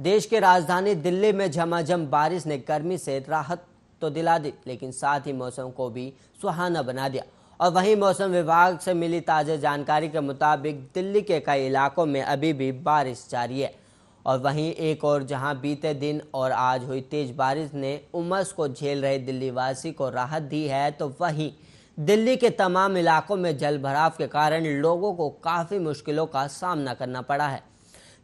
देश के राजधानी दिल्ली में झमाझम बारिश ने गर्मी से राहत तो दिला दी लेकिन साथ ही मौसम को भी सुहाना बना दिया और वहीं मौसम विभाग से मिली ताज़ा जानकारी के मुताबिक दिल्ली के कई इलाकों में अभी भी बारिश जारी है और वहीं एक और जहां बीते दिन और आज हुई तेज बारिश ने उमस को झेल रहे दिल्लीवासी को राहत दी है तो वहीं दिल्ली के तमाम इलाकों में जल भराव के कारण लोगों को काफ़ी मुश्किलों का सामना करना पड़ा है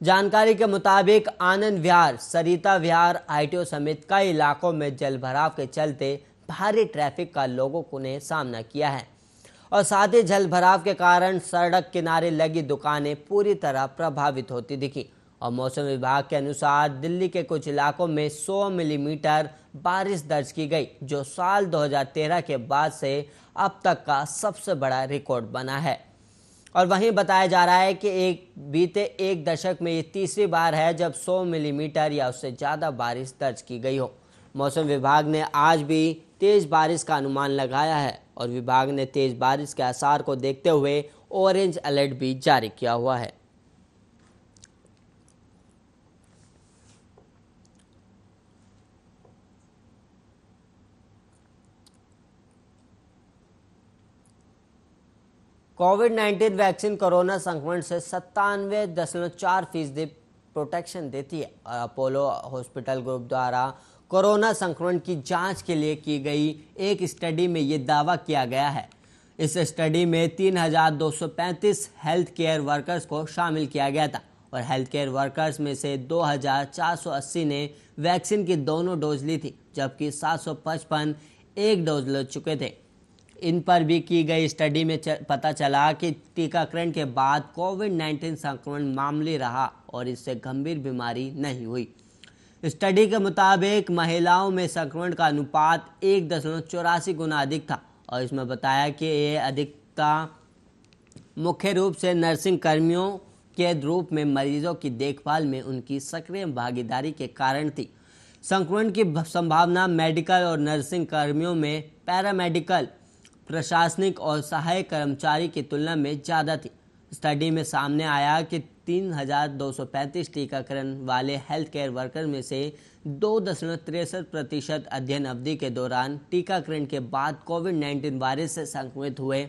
जानकारी के मुताबिक आनंद विहार सरिता विहार आईटीओ समेत कई इलाकों में जलभराव के चलते भारी ट्रैफिक का लोगों को ने सामना किया है और साथ ही जलभराव के कारण सड़क किनारे लगी दुकानें पूरी तरह प्रभावित होती दिखी और मौसम विभाग के अनुसार दिल्ली के कुछ इलाकों में 100 मिलीमीटर बारिश दर्ज की गई जो साल 2013 के बाद से अब तक का सबसे बड़ा रिकॉर्ड बना है और वहीं बताया जा रहा है कि एक बीते एक दशक में ये तीसरी बार है जब 100 मिलीमीटर या उससे ज़्यादा बारिश दर्ज की गई हो मौसम विभाग ने आज भी तेज़ बारिश का अनुमान लगाया है और विभाग ने तेज़ बारिश के आसार को देखते हुए ऑरेंज अलर्ट भी जारी किया हुआ है कोविड नाइन्टीन वैक्सीन कोरोना संक्रमण से सत्तानवे दशमलव चार फीसदी प्रोटेक्शन देती है और अपोलो हॉस्पिटल ग्रुप द्वारा कोरोना संक्रमण की जांच के लिए की गई एक स्टडी में ये दावा किया गया है इस स्टडी में 3,235 हेल्थ केयर वर्कर्स को शामिल किया गया था और हेल्थ केयर वर्कर्स में से 2,480 ने वैक्सीन की दोनों डोज ली थी जबकि 755 एक डोज ले चुके थे इन पर भी की गई स्टडी में पता चला कि टीकाकरण के बाद कोविड 19 संक्रमण मामले रहा और इससे गंभीर बीमारी नहीं हुई स्टडी के मुताबिक महिलाओं में संक्रमण का अनुपात एक दशमलव चौरासी गुना अधिक था और इसमें बताया कि ये अधिकता मुख्य रूप से नर्सिंग कर्मियों के रूप में मरीजों की देखभाल में उनकी सक्रिय भागीदारी के कारण थी संक्रमण की संभावना मेडिकल और नर्सिंग कर्मियों में पैरामेडिकल प्रशासनिक और सहायक कर्मचारी की तुलना में ज़्यादा थी स्टडी में सामने आया कि 3,235 टीकाकरण वाले हेल्थ केयर वर्कर में से दो दशमलव तिरसठ प्रतिशत अध्ययन अवधि के दौरान टीकाकरण के बाद कोविड 19 वायरस से संक्रमित हुए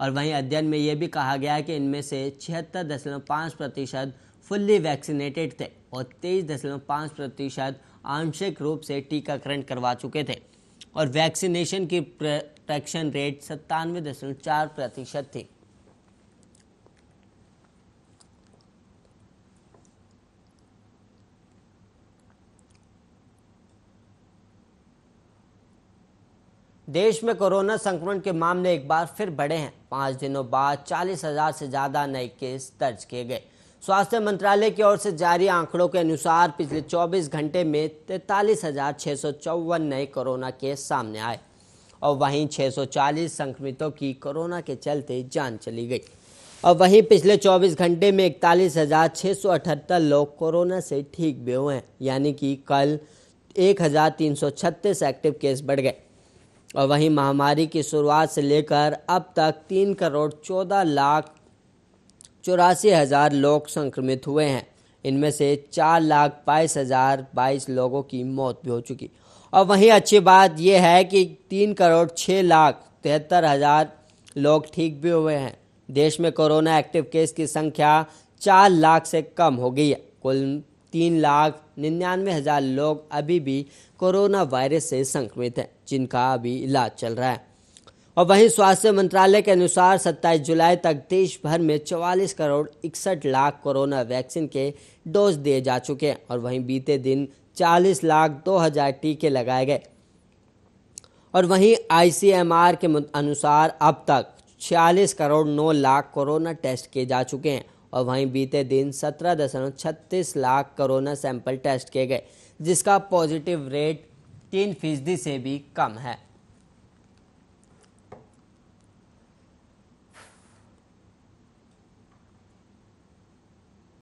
और वहीं अध्ययन में यह भी कहा गया कि इनमें से छिहत्तर दशमलव पाँच प्रतिशत फुल्ली वैक्सीनेटेड थे और तेईस दशमलव पाँच प्रतिशत आंशिक रूप से टीकाकरण करवा चुके थे और वैक्सीनेशन की प्रोटेक्शन रेट सत्तानवे दशमलव चार प्रतिशत थी देश में कोरोना संक्रमण के मामले एक बार फिर बढ़े हैं पांच दिनों बाद चालीस हजार से ज़्यादा नए केस दर्ज किए गए स्वास्थ्य मंत्रालय की ओर से जारी आंकड़ों के अनुसार पिछले 24 घंटे में तैतालीस नए कोरोना केस सामने आए और वहीं 640 संक्रमितों की कोरोना के चलते जान चली गई और वहीं पिछले 24 घंटे में इकतालीस लोग कोरोना से ठीक भी हुए हैं यानी कि कल एक एक्टिव केस बढ़ गए और वहीं महामारी की शुरुआत से लेकर अब तक तीन करोड़ चौदह लाख चौरासी हज़ार लोग संक्रमित हुए हैं इनमें से चार लाख बाईस हज़ार बाईस लोगों की मौत भी हो चुकी और वहीं अच्छी बात यह है कि तीन करोड़ छः लाख तिहत्तर हज़ार लोग ठीक भी हुए हैं देश में कोरोना एक्टिव केस की संख्या चार लाख से कम हो गई है कुल तीन लाख निन्यानवे हज़ार लोग अभी भी कोरोना वायरस से संक्रमित हैं जिनका अभी इलाज चल रहा है और वहीं स्वास्थ्य मंत्रालय के अनुसार 27 जुलाई तक देश भर में 44 करोड़ इकसठ लाख कोरोना वैक्सीन के डोज दिए जा चुके हैं और वहीं बीते दिन 40 लाख दो हज़ार टीके लगाए गए और वहीं आईसीएमआर के अनुसार अब तक 46 करोड़ 9 लाख कोरोना टेस्ट किए जा चुके हैं और वहीं बीते दिन सत्रह दशमलव छत्तीस लाख कोरोना सैंपल टेस्ट किए गए जिसका पॉजिटिव रेट तीन फीसदी से भी कम है